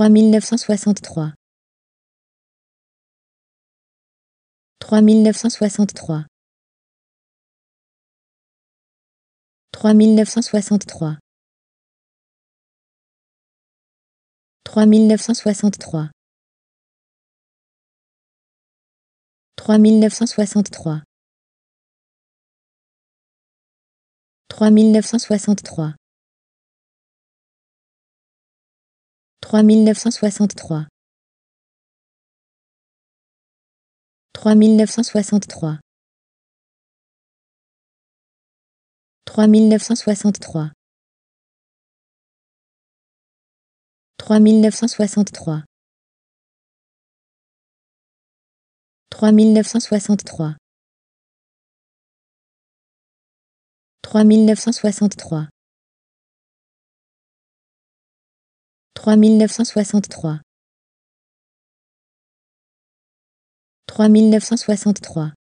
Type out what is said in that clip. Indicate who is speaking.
Speaker 1: 3963 3963 3963 3963 3963 3963 3963 3963 3963 3963 3963 3963 3963 3963